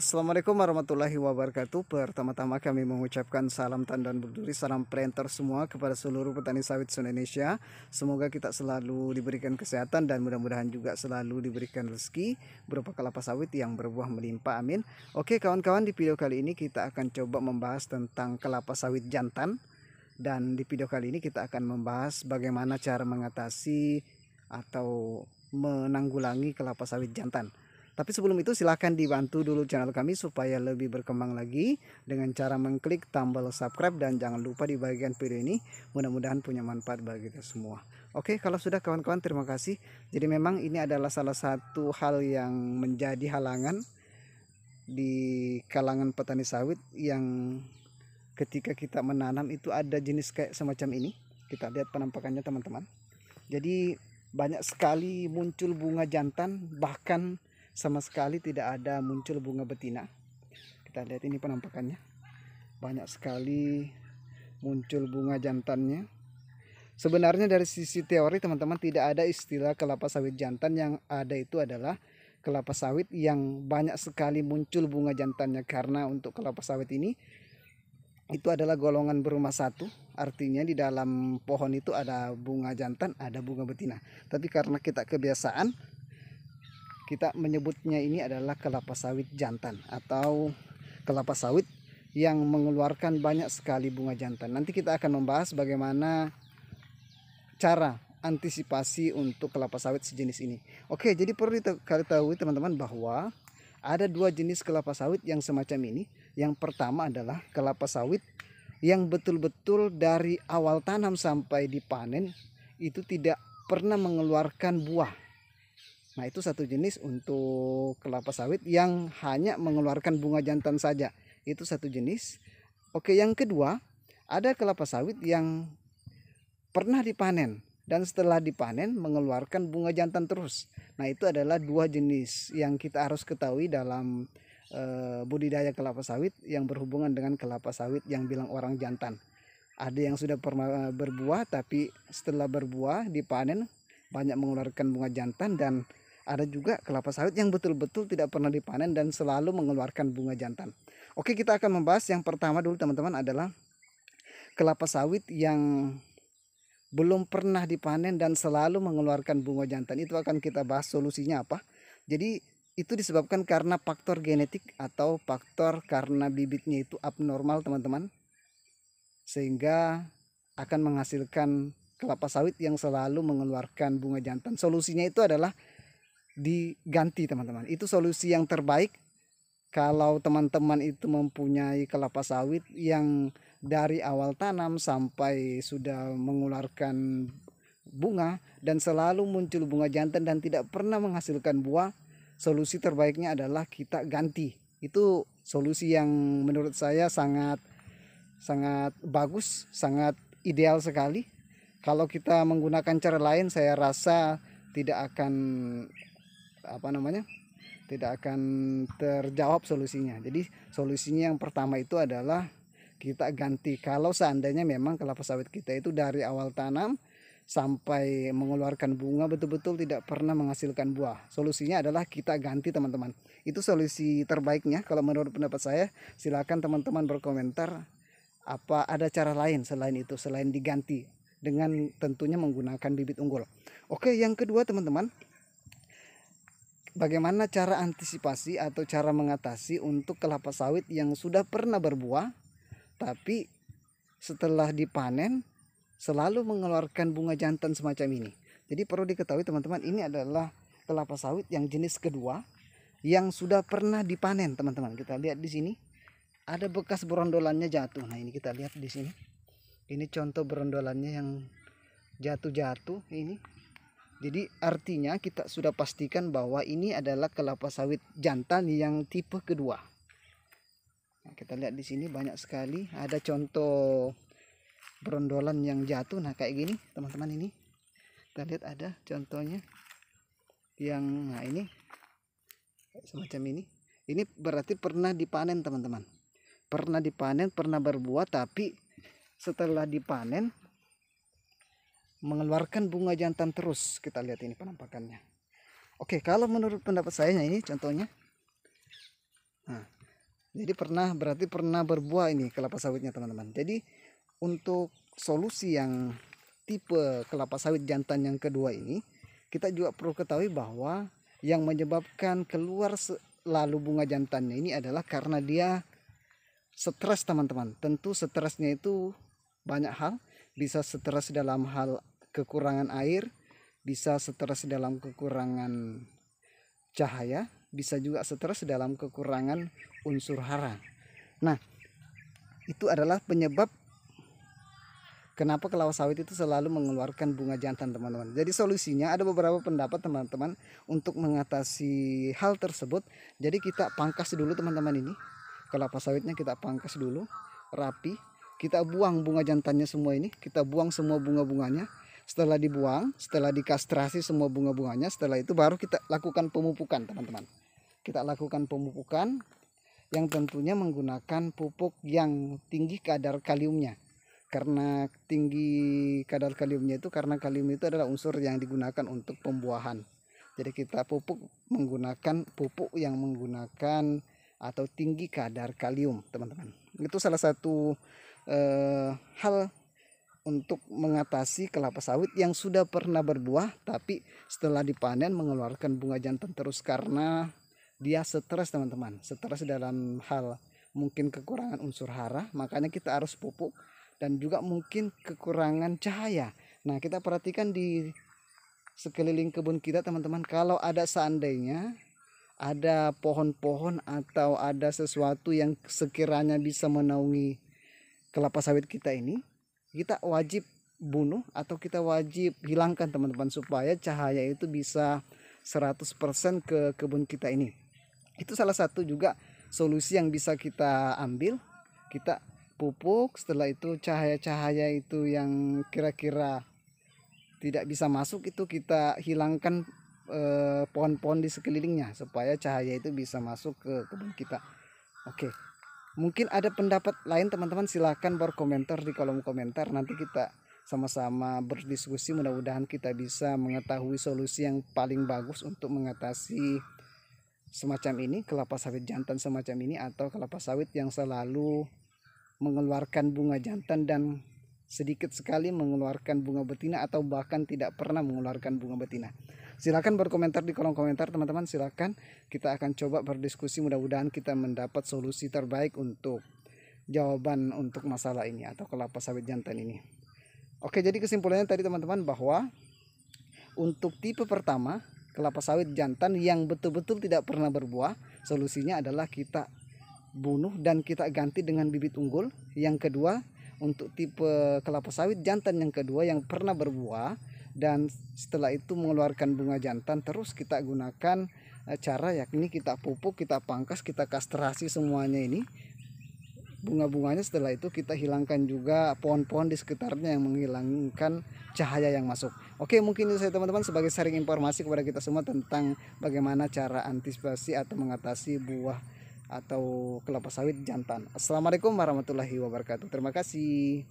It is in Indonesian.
Assalamualaikum warahmatullahi wabarakatuh. Pertama-tama kami mengucapkan salam tandan berduri, salam planter semua kepada seluruh petani sawit se-Indonesia. Semoga kita selalu diberikan kesehatan dan mudah-mudahan juga selalu diberikan rezeki berupa kelapa sawit yang berbuah melimpah. Amin. Oke, kawan-kawan, di video kali ini kita akan coba membahas tentang kelapa sawit jantan dan di video kali ini kita akan membahas bagaimana cara mengatasi atau menanggulangi kelapa sawit jantan. Tapi sebelum itu silahkan dibantu dulu channel kami supaya lebih berkembang lagi dengan cara mengklik tombol subscribe dan jangan lupa di bagian video ini mudah-mudahan punya manfaat bagi kita semua. Oke kalau sudah kawan-kawan terima kasih. Jadi memang ini adalah salah satu hal yang menjadi halangan di kalangan petani sawit yang ketika kita menanam itu ada jenis kayak semacam ini. Kita lihat penampakannya teman-teman. Jadi banyak sekali muncul bunga jantan bahkan sama sekali tidak ada muncul bunga betina kita lihat ini penampakannya banyak sekali muncul bunga jantannya sebenarnya dari sisi teori teman-teman tidak ada istilah kelapa sawit jantan yang ada itu adalah kelapa sawit yang banyak sekali muncul bunga jantannya karena untuk kelapa sawit ini itu adalah golongan berumah satu artinya di dalam pohon itu ada bunga jantan ada bunga betina tapi karena kita kebiasaan kita menyebutnya ini adalah kelapa sawit jantan atau kelapa sawit yang mengeluarkan banyak sekali bunga jantan. Nanti kita akan membahas bagaimana cara antisipasi untuk kelapa sawit sejenis ini. Oke, jadi perlu diketahui teman-teman bahwa ada dua jenis kelapa sawit yang semacam ini. Yang pertama adalah kelapa sawit yang betul-betul dari awal tanam sampai dipanen itu tidak pernah mengeluarkan buah Nah itu satu jenis untuk kelapa sawit yang hanya mengeluarkan bunga jantan saja. Itu satu jenis. Oke yang kedua ada kelapa sawit yang pernah dipanen dan setelah dipanen mengeluarkan bunga jantan terus. Nah itu adalah dua jenis yang kita harus ketahui dalam e, budidaya kelapa sawit yang berhubungan dengan kelapa sawit yang bilang orang jantan. Ada yang sudah pernah eh, berbuah tapi setelah berbuah dipanen banyak mengeluarkan bunga jantan dan ada juga kelapa sawit yang betul-betul tidak pernah dipanen dan selalu mengeluarkan bunga jantan. Oke, kita akan membahas yang pertama dulu teman-teman adalah kelapa sawit yang belum pernah dipanen dan selalu mengeluarkan bunga jantan. Itu akan kita bahas solusinya apa. Jadi itu disebabkan karena faktor genetik atau faktor karena bibitnya itu abnormal teman-teman. Sehingga akan menghasilkan kelapa sawit yang selalu mengeluarkan bunga jantan. Solusinya itu adalah diganti teman-teman itu solusi yang terbaik kalau teman-teman itu mempunyai kelapa sawit yang dari awal tanam sampai sudah mengularkan bunga dan selalu muncul bunga jantan dan tidak pernah menghasilkan buah solusi terbaiknya adalah kita ganti itu solusi yang menurut saya sangat sangat bagus sangat ideal sekali kalau kita menggunakan cara lain saya rasa tidak akan apa namanya tidak akan terjawab solusinya jadi solusinya yang pertama itu adalah kita ganti kalau seandainya memang kelapa sawit kita itu dari awal tanam sampai mengeluarkan bunga betul-betul tidak pernah menghasilkan buah. Solusinya adalah kita ganti teman-teman. Itu solusi terbaiknya kalau menurut pendapat saya. Silakan teman-teman berkomentar apa ada cara lain selain itu, selain diganti dengan tentunya menggunakan bibit unggul. Oke, yang kedua teman-teman, bagaimana cara antisipasi atau cara mengatasi untuk kelapa sawit yang sudah pernah berbuah tapi setelah dipanen selalu mengeluarkan bunga jantan semacam ini. Jadi perlu diketahui teman-teman ini adalah kelapa sawit yang jenis kedua yang sudah pernah dipanen teman-teman. Kita lihat di sini ada bekas berondolannya jatuh. Nah ini kita lihat di sini. Ini contoh berondolannya yang jatuh-jatuh ini jadi artinya kita sudah pastikan bahwa ini adalah kelapa sawit jantan yang tipe kedua. Nah, kita lihat di sini banyak sekali ada contoh berondolan yang jatuh nah kayak gini teman-teman ini. Kita lihat ada contohnya yang nah ini semacam ini. Ini berarti pernah dipanen teman-teman. Pernah dipanen, pernah berbuah tapi setelah dipanen mengeluarkan bunga jantan terus kita lihat ini penampakannya oke kalau menurut pendapat saya ini contohnya nah, jadi pernah berarti pernah berbuah ini kelapa sawitnya teman-teman jadi untuk solusi yang tipe kelapa sawit jantan yang kedua ini kita juga perlu ketahui bahwa yang menyebabkan keluar selalu bunga jantannya ini adalah karena dia stres teman-teman tentu stresnya itu banyak hal bisa stres dalam hal kekurangan air, bisa stres dalam kekurangan cahaya, bisa juga stres dalam kekurangan unsur hara. Nah, itu adalah penyebab kenapa kelapa sawit itu selalu mengeluarkan bunga jantan teman-teman jadi solusinya ada beberapa pendapat teman-teman untuk mengatasi hal tersebut jadi kita pangkas dulu teman-teman ini kelapa sawitnya kita pangkas dulu rapi kita buang bunga jantannya semua ini kita buang semua bunga-bunganya setelah dibuang setelah dikastrasi semua bunga-bunganya setelah itu baru kita lakukan pemupukan teman-teman kita lakukan pemupukan yang tentunya menggunakan pupuk yang tinggi kadar kaliumnya karena tinggi kadar kaliumnya itu karena kalium itu adalah unsur yang digunakan untuk pembuahan jadi kita pupuk menggunakan pupuk yang menggunakan atau tinggi kadar kalium teman-teman itu salah satu Eh, hal untuk mengatasi kelapa sawit yang sudah pernah berbuah tapi setelah dipanen mengeluarkan bunga jantan terus karena dia stres teman-teman stres dalam hal mungkin kekurangan unsur hara makanya kita harus pupuk dan juga mungkin kekurangan cahaya nah kita perhatikan di sekeliling kebun kita teman-teman kalau ada seandainya ada pohon-pohon atau ada sesuatu yang sekiranya bisa menaungi kelapa sawit kita ini kita wajib bunuh atau kita wajib hilangkan teman-teman supaya cahaya itu bisa 100% ke kebun kita ini. Itu salah satu juga solusi yang bisa kita ambil. Kita pupuk setelah itu cahaya-cahaya itu yang kira-kira tidak bisa masuk itu kita hilangkan eh, pohon-pohon di sekelilingnya supaya cahaya itu bisa masuk ke kebun kita. Oke. Mungkin ada pendapat lain teman-teman silahkan berkomentar di kolom komentar nanti kita sama-sama berdiskusi mudah-mudahan kita bisa mengetahui solusi yang paling bagus untuk mengatasi semacam ini kelapa sawit jantan semacam ini atau kelapa sawit yang selalu mengeluarkan bunga jantan dan sedikit sekali mengeluarkan bunga betina atau bahkan tidak pernah mengeluarkan bunga betina. Silakan berkomentar di kolom komentar teman-teman. Silakan kita akan coba berdiskusi. Mudah-mudahan kita mendapat solusi terbaik untuk jawaban untuk masalah ini atau kelapa sawit jantan ini. Oke, jadi kesimpulannya tadi teman-teman bahwa untuk tipe pertama kelapa sawit jantan yang betul-betul tidak pernah berbuah, solusinya adalah kita bunuh dan kita ganti dengan bibit unggul. Yang kedua, untuk tipe kelapa sawit jantan yang kedua yang pernah berbuah, dan setelah itu mengeluarkan bunga jantan terus kita gunakan eh, cara yakni kita pupuk, kita pangkas, kita kastrasi semuanya ini bunga-bunganya setelah itu kita hilangkan juga pohon-pohon di sekitarnya yang menghilangkan cahaya yang masuk. Oke, mungkin itu saya teman-teman sebagai sharing informasi kepada kita semua tentang bagaimana cara antisipasi atau mengatasi buah atau kelapa sawit jantan. Assalamualaikum warahmatullahi wabarakatuh. Terima kasih.